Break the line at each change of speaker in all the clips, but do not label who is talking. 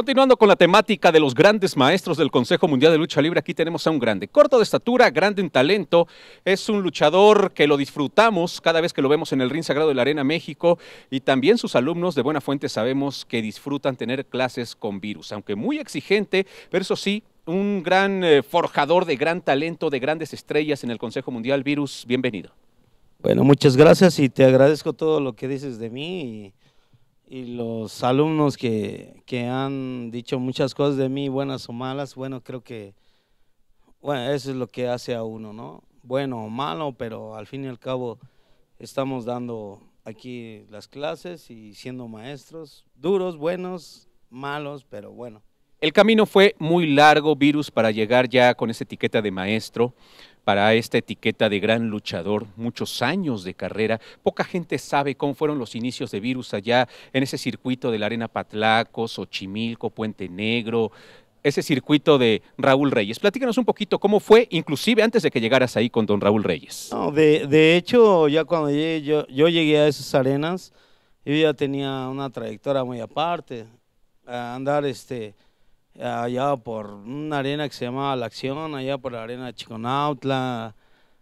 Continuando con la temática de los grandes maestros del Consejo Mundial de Lucha Libre, aquí tenemos a un grande, corto de estatura, grande en talento, es un luchador que lo disfrutamos cada vez que lo vemos en el RIN Sagrado de la Arena México y también sus alumnos de buena fuente sabemos que disfrutan tener clases con virus, aunque muy exigente, pero eso sí, un gran eh, forjador de gran talento, de grandes estrellas en el Consejo Mundial Virus, bienvenido.
Bueno, muchas gracias y te agradezco
todo lo que dices de mí. Y y los alumnos que, que,
han dicho muchas cosas de mí, buenas o malas, bueno, creo que, bueno, eso es lo que hace a uno, ¿no? Bueno o malo, pero al fin y al cabo estamos dando aquí las clases y siendo maestros, duros, buenos, malos, pero bueno.
El camino fue muy largo, Virus, para llegar ya con esa etiqueta de maestro para esta etiqueta de gran luchador, muchos años de carrera. Poca gente sabe cómo fueron los inicios de Virus allá en ese circuito de la Arena Patlaco, Xochimilco, Puente Negro, ese circuito de Raúl Reyes. Platícanos un poquito cómo fue, inclusive antes de que llegaras ahí con don Raúl Reyes. No,
de, de, hecho, ya cuando yo, yo, llegué a esas arenas, yo ya tenía una trayectoria muy aparte. A andar este, allá por una arena que se llamaba La Acción, allá por la arena Chiconautla,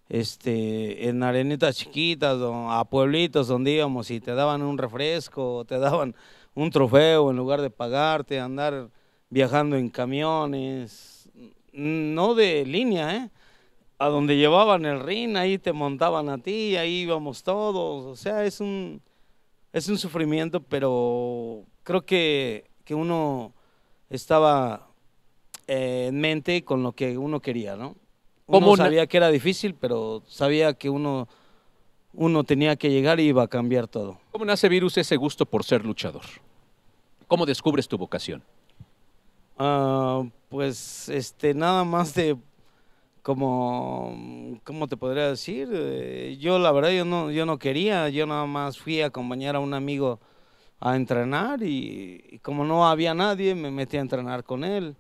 este, en arenitas chiquitas, a pueblitos donde íbamos y te daban un refresco, te daban un trofeo en lugar de pagarte, andar viajando en camiones, no de línea, ¿eh? a donde llevaban el rin, ahí te montaban a ti, ahí íbamos todos, o sea, es un, es un sufrimiento, pero creo que, que uno estaba eh, en mente con lo que uno quería, ¿no? Uno sabía
que era difícil, pero
sabía que uno, uno tenía que llegar y iba a cambiar todo.
¿Cómo nace Virus ese gusto por ser luchador? ¿Cómo descubres tu vocación?
Ah, pues este, nada más de como, ¿cómo te podría decir? Eh, yo la verdad yo no, yo no quería, yo nada más fui a acompañar a un amigo a entrenar y, como no había nadie, me metí a entrenar con él.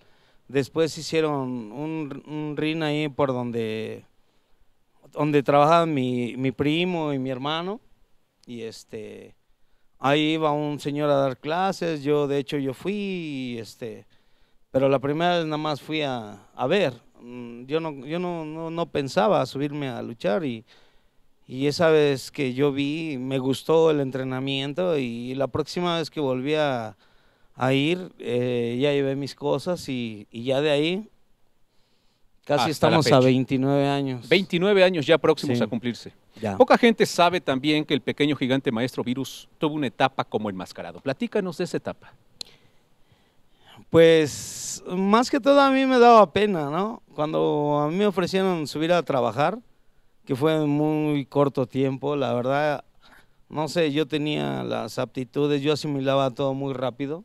Después hicieron un, un ring ahí por donde, donde trabajaban mi, mi, primo y mi hermano. Y este, ahí iba un señor a dar clases, yo de hecho yo fui, este, pero la primera vez nada más fui a, a ver. Mm, yo no, yo no, no, no pensaba subirme a luchar y y esa vez que yo vi, me gustó el entrenamiento y la próxima vez que volví a, ir, eh,
ya llevé mis cosas y, ya de ahí casi estamos a 29 años. 29 años ya próximos a cumplirse. Poca gente sabe también que el pequeño gigante maestro virus tuvo una etapa como enmascarado. Platícanos de esa etapa. Pues más que todo a mí me daba pena, ¿no? Cuando a mí me ofrecieron
subir a trabajar, que fue en muy corto tiempo. La verdad, no sé, yo tenía las aptitudes, yo asimilaba todo muy rápido.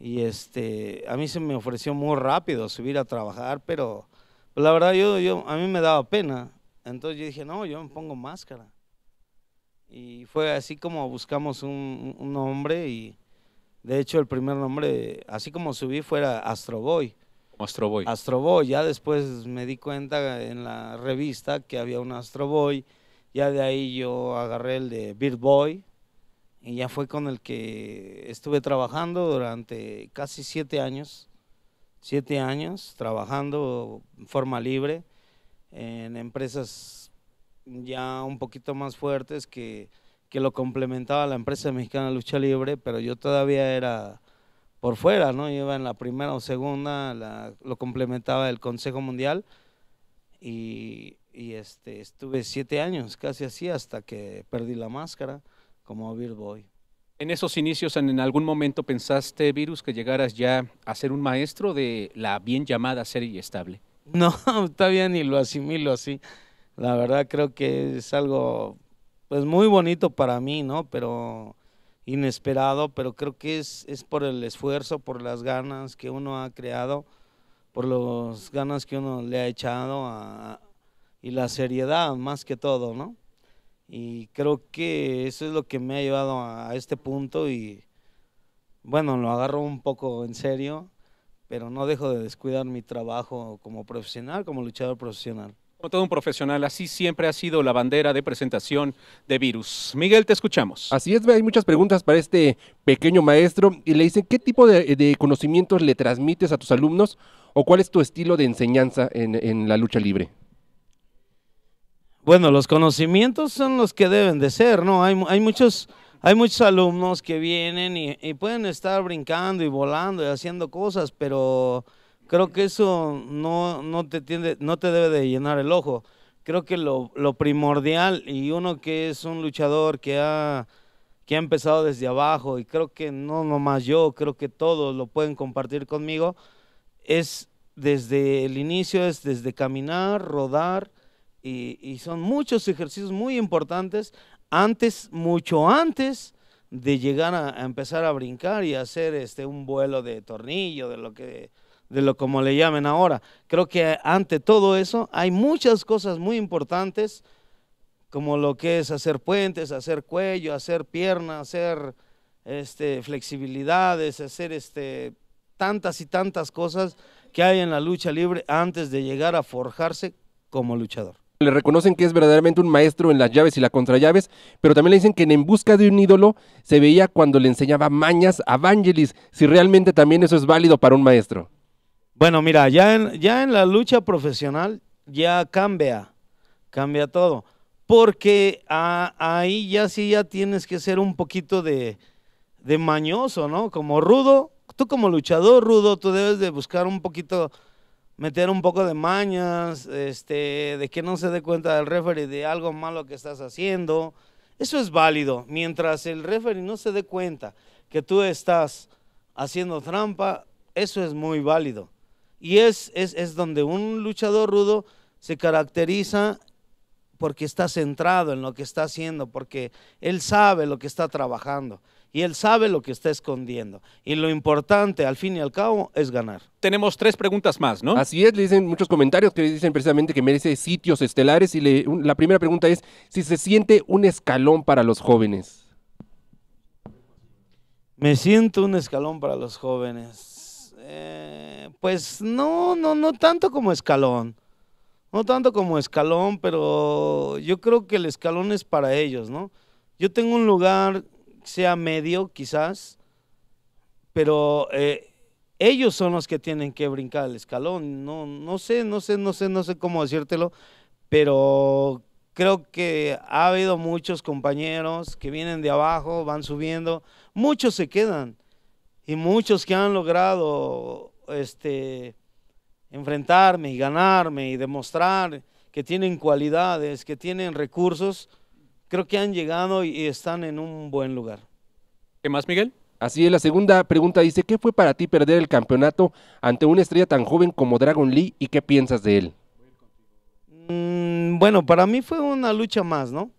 Y este, a mí se me ofreció muy rápido subir a trabajar, pero pues, la verdad yo, yo, a mí me daba pena. Entonces yo dije, no, yo me pongo máscara. Y fue así como buscamos un, nombre y de hecho el primer nombre, así como subí, fuera Astroboy.
Astroboy, Astro
Ya después me di cuenta en la revista que había un Astroboy. Ya de ahí yo agarré el de Beat Boy. Y ya fue con el que estuve trabajando durante casi siete años. Siete años trabajando en forma libre en empresas ya un poquito más fuertes que, que lo complementaba la empresa mexicana Lucha Libre, pero yo todavía era por fuera, ¿no? Iba en la primera o segunda, lo complementaba el Consejo Mundial
y, este, estuve siete años casi
así hasta que perdí la máscara
como beer Boy. En esos inicios, ¿en algún momento pensaste, Virus, que llegaras ya a ser un maestro de la bien llamada serie estable?
No, bien ni lo asimilo así. La verdad creo que es algo pues muy bonito para mí, ¿no? Pero inesperado, pero creo que es, es por el esfuerzo, por las ganas que uno ha creado, por las ganas que uno le ha echado y la seriedad más que todo, ¿no? Y creo que eso es lo que me ha llevado a este punto y bueno, lo agarro un poco en serio, pero no dejo de descuidar mi trabajo como profesional, como luchador
profesional. Todo un profesional, así siempre ha sido la bandera de presentación de Virus. Miguel,
te escuchamos. Así es, hay muchas preguntas para este pequeño maestro y le dicen, ¿qué tipo de, conocimientos le transmites a tus alumnos o cuál es tu estilo de enseñanza en, la lucha libre? Bueno, los conocimientos son los que deben de ser, ¿no?
Hay,
muchos, hay muchos alumnos que vienen y pueden estar brincando y volando y haciendo cosas, pero creo que eso no, no, te tiende, no te debe de llenar el ojo. Creo que lo, primordial y uno que es un luchador que ha, que ha empezado desde abajo y creo que no nomás yo, creo que todos lo pueden compartir conmigo, es desde el inicio, es desde caminar, rodar y, son muchos ejercicios muy importantes antes, mucho antes de llegar a, a empezar a brincar y hacer este, un vuelo de tornillo, de lo que de lo como le llamen ahora. Creo que ante todo eso hay muchas cosas muy importantes, como lo que es hacer puentes, hacer cuello, hacer piernas, hacer este, flexibilidades, hacer este, tantas y tantas cosas que hay en la lucha libre antes de llegar a forjarse
como luchador. Le reconocen que es verdaderamente un maestro en las llaves y la contrallaves, pero también le dicen que en busca de un ídolo se veía cuando le enseñaba mañas a Vangelis, si realmente también eso es válido para un maestro. Bueno, mira, ya en, ya en la lucha profesional
ya cambia, cambia todo. Porque ahí ya sí ya tienes que ser un poquito de, mañoso, ¿no? Como rudo, tú como luchador rudo, tú debes de buscar un poquito, meter un poco de mañas, este, de que no se dé cuenta del referee de algo malo que estás haciendo. Eso es válido. Mientras el referee no se dé cuenta que tú estás haciendo trampa, eso es muy válido. Y es, es, donde un luchador rudo se caracteriza porque está centrado en lo que está haciendo, porque él sabe lo que está trabajando y él sabe lo que está escondiendo. Y lo importante, al fin y al cabo, es ganar.
Tenemos tres preguntas más, ¿no? Así es, le dicen muchos comentarios que dicen precisamente que merece sitios estelares y la primera pregunta es si se siente un escalón para los jóvenes.
Me siento un escalón para los jóvenes. Eh, pues no, no, no tanto como escalón. No tanto como escalón, pero yo creo que el escalón es para ellos, ¿no? Yo tengo un lugar, sea medio quizás, pero eh, ellos son los que tienen que brincar el escalón. No, no sé, no sé, no sé, no sé cómo decírtelo, pero creo que ha habido muchos compañeros que vienen de abajo, van subiendo, muchos se quedan. Y muchos que han logrado este, enfrentarme y ganarme y demostrar que tienen cualidades, que tienen recursos, creo que han llegado y están en un buen lugar. ¿Qué más, Miguel?
Así es, la segunda pregunta dice, ¿qué fue para ti perder el campeonato ante una estrella tan joven como Dragon Lee y qué piensas de él? Mm, bueno, para mí fue una lucha más, ¿no?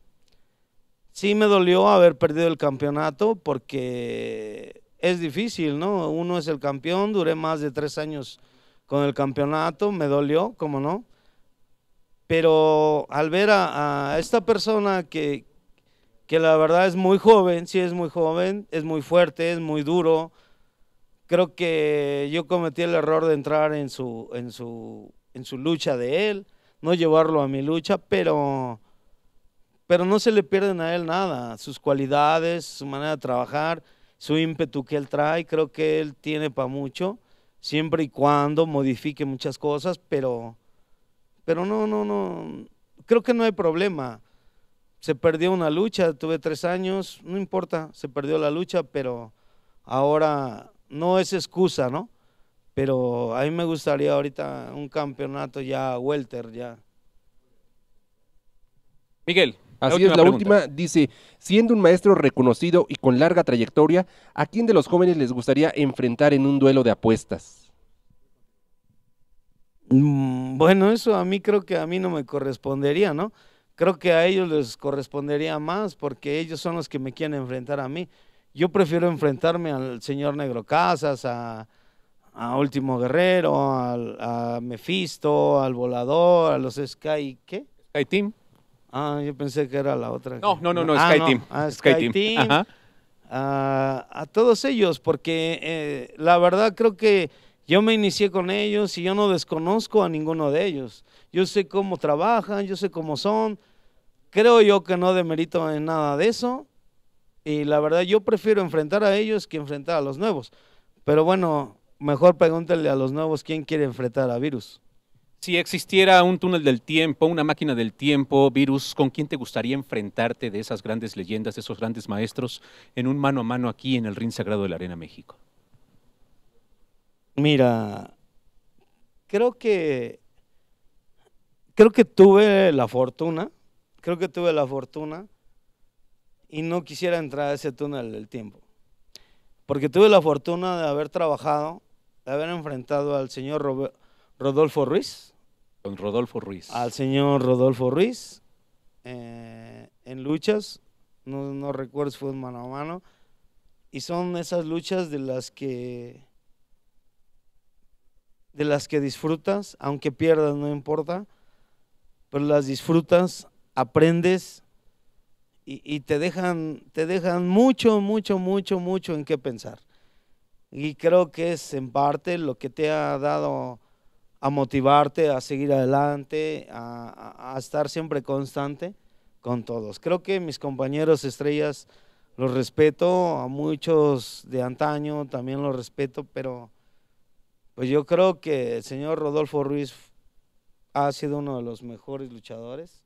Sí me dolió
haber perdido el campeonato porque es difícil, ¿no? Uno es el campeón, duré más de tres años con el campeonato, me dolió, cómo no. Pero al ver a, esta persona que, que la verdad es muy joven, sí es muy joven, es muy fuerte, es muy duro. Creo que yo cometí el error de entrar en su, en su, en su lucha de él, no llevarlo a mi lucha, pero, pero no se le pierden a él nada, sus cualidades, su manera de trabajar su ímpetu que él trae, creo que él tiene para mucho, siempre y cuando modifique muchas cosas, pero, pero no, no, no, creo que no hay problema. Se perdió una lucha, tuve tres años, no importa, se perdió la lucha, pero ahora no es excusa, ¿no? Pero a mí me gustaría ahorita un campeonato ya welter, ya.
Miguel. Así es, la última dice, siendo un maestro reconocido y con larga trayectoria, ¿a quién de los jóvenes les gustaría enfrentar en un duelo de apuestas? Mm, bueno, eso a mí creo que
a mí no me correspondería, ¿no? Creo que a ellos les correspondería más porque ellos son los que me quieren enfrentar a mí. Yo prefiero enfrentarme al señor Negro Casas, a, Último Guerrero, al, a Mephisto, al Volador, a los Sky, ¿qué? Sky Team. Ah, yo pensé que era la otra. No, no, no, no, ah, Sky Team. Ah, Sky, Team. Ah, a todos ellos, porque eh, la verdad creo que yo me inicié con ellos y yo no desconozco a ninguno de ellos. Yo sé cómo trabajan, yo sé cómo son. Creo yo que no demerito en nada de eso. Y la verdad yo prefiero enfrentar a ellos que enfrentar a los nuevos. Pero bueno, mejor pregúntale a los nuevos quién quiere enfrentar a Virus.
Si existiera un túnel del tiempo, una máquina del tiempo, virus, ¿con quién te gustaría enfrentarte de esas grandes leyendas, de esos grandes maestros, en un mano a mano aquí en el Rin Sagrado de la Arena México? Mira,
creo que creo que tuve la fortuna, creo que tuve la fortuna y no quisiera entrar a ese túnel del tiempo. Porque tuve la fortuna de haber trabajado, de haber enfrentado al señor Roberto Rodolfo Ruiz. con Rodolfo Ruiz. Al señor Rodolfo Ruiz. Eh, en luchas, no, no recuerdo si fue mano a mano. Y son esas luchas de las que de las que disfrutas, aunque pierdas, no importa, pero las disfrutas, aprendes y, y, te, dejan, te dejan mucho, mucho, mucho, mucho en qué pensar. Y creo que es en parte lo que te ha dado a motivarte, a seguir adelante, a, estar siempre constante con todos. Creo que mis compañeros estrellas los respeto, a muchos de antaño también los respeto, pero pues yo creo que el señor Rodolfo Ruiz ha sido uno de los mejores luchadores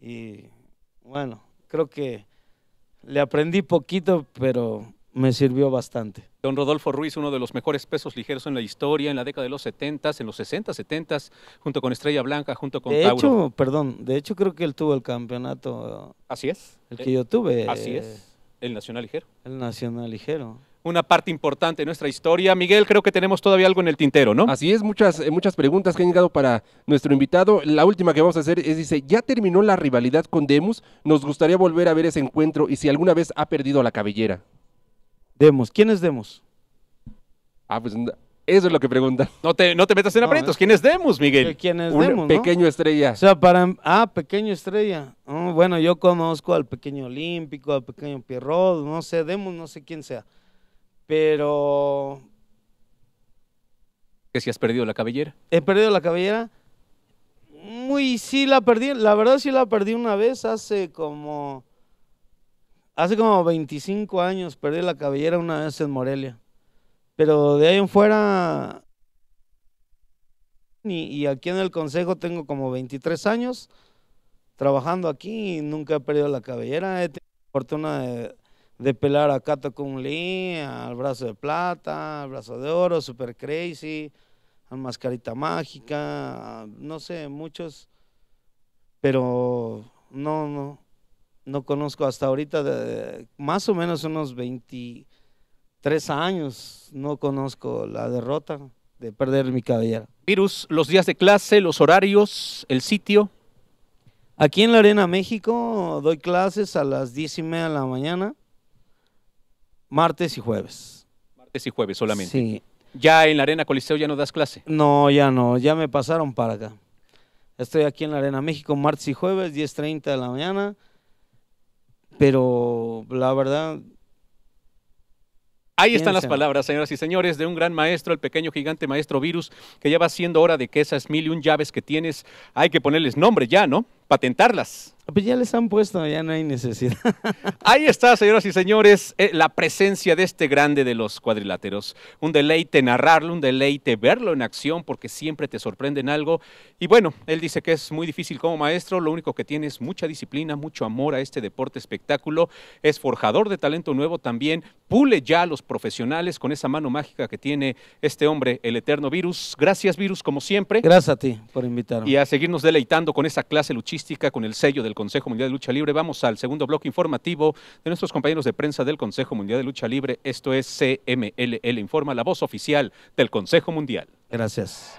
y bueno, creo que le aprendí poquito, pero me sirvió bastante.
Don Rodolfo Ruiz, uno de los mejores pesos ligeros en la historia, en la década de los 70, en los 60, 70, junto con Estrella Blanca, junto con de Hecho,
perdón, de hecho creo que él tuvo el campeonato. Así es. El que yo tuve. Así es. Eh,
el Nacional Ligero. El
Nacional Ligero
una parte importante de nuestra historia. Miguel, creo que tenemos todavía algo en el tintero, ¿no? Así es, muchas, eh, muchas preguntas que han llegado para nuestro invitado. La última que vamos a hacer es, dice, ya terminó la rivalidad con Demus, nos gustaría volver a ver ese encuentro y si alguna vez ha perdido la cabellera. Demos. ¿Quién es Demos? Ah, pues eso es lo que pregunta. No te, no te metas en aprietos. Eh. ¿Quién es Demos, Miguel? ¿Quién es Un Pequeño estrella. O
sea, para. Ah, pequeño estrella. Oh, bueno, yo conozco al pequeño olímpico, al pequeño Pierrot, no sé, Demos, no sé quién sea. Pero.
¿Que si has perdido la cabellera?
¿He perdido la cabellera? Muy, sí la perdí. La verdad, sí la perdí una vez hace como Hace como 25 años perdí la cabellera una vez en Morelia. Pero de ahí en fuera. Y, aquí en el consejo tengo como 23 años trabajando aquí y nunca he perdido la cabellera. He tenido la fortuna de, pelar a Kato Kung Lee, al brazo de plata, al brazo de oro, Super Crazy, al Mascarita Mágica, no sé, muchos. Pero no, no no conozco hasta ahorita, de, más o menos unos 23 años, no conozco la derrota
de perder mi cabellera. Virus, los días de clase, los horarios, el
sitio. Aquí en la Arena México doy clases a las 10 y media de la mañana,
martes y jueves. Martes y jueves solamente. Sí. ¿Ya en la Arena Coliseo ya no das clase?
No, ya no, ya me pasaron para acá. Estoy aquí en la Arena México martes y jueves, 10.30 de la mañana, pero la verdad,
Ahí están las palabras, señoras y señores, de un gran maestro, el pequeño gigante maestro virus, que ya va siendo hora de que esas mil y un llaves que tienes, hay que ponerles nombre ya, ¿no? patentarlas.
Pues ya les han puesto, ya no hay necesidad.
Ahí está, señoras y señores, eh, la presencia de este grande de los cuadriláteros. Un deleite narrarlo, un deleite verlo en acción, porque siempre te sorprenden algo. Y bueno, él dice que es muy difícil como maestro, lo único que tiene es mucha disciplina, mucho amor a este deporte espectáculo. Es forjador de talento nuevo también. Pule ya a los profesionales con esa mano mágica que tiene este hombre, el eterno virus. Gracias, virus, como siempre. Gracias
a ti por invitarme.
Y a seguirnos deleitando con esa clase luchista con el sello del Consejo Mundial de Lucha Libre. Vamos al segundo bloque informativo de nuestros compañeros de prensa del Consejo Mundial de Lucha Libre. Esto es CMLL Informa, la voz oficial del Consejo Mundial.
Gracias.